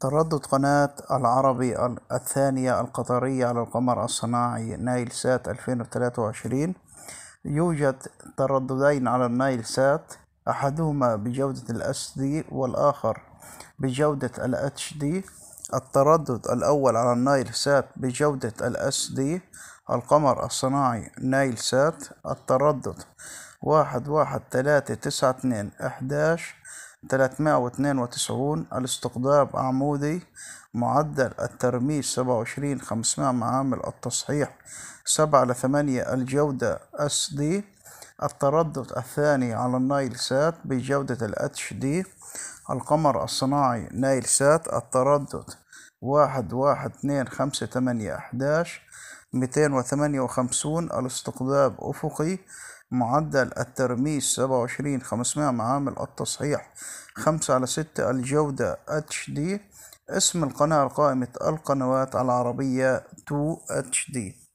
تردد قناة العربي الثانية القطرية على القمر الصناعي نايل سات 2023 يوجد ترددين على النايل سات أحدهما بجودة ال HD والآخر بجودة الاتش HD التردد الأول على النايل سات بجودة ال SD القمر الصناعي نايل سات التردد واحد واحد تلاتة تسعة اتنين أحداش 392 وتسعون الاستقطاب عمودي معدل الترميز سبعة وعشرين خمسمائة معامل التصحيح سبعة 8 الجودة اس دي التردد الثاني على النايل سات بجودة الاتش دي القمر الصناعي نايل سات التردد واحد واحد اثنين خمسة ثمانية أحداش 258 الاستقطاب أفقي معدل الترميز 27500 معامل التصحيح 5 على 6 الجودة اتش دي اسم القناة قائمة القنوات العربية 2 اتش دي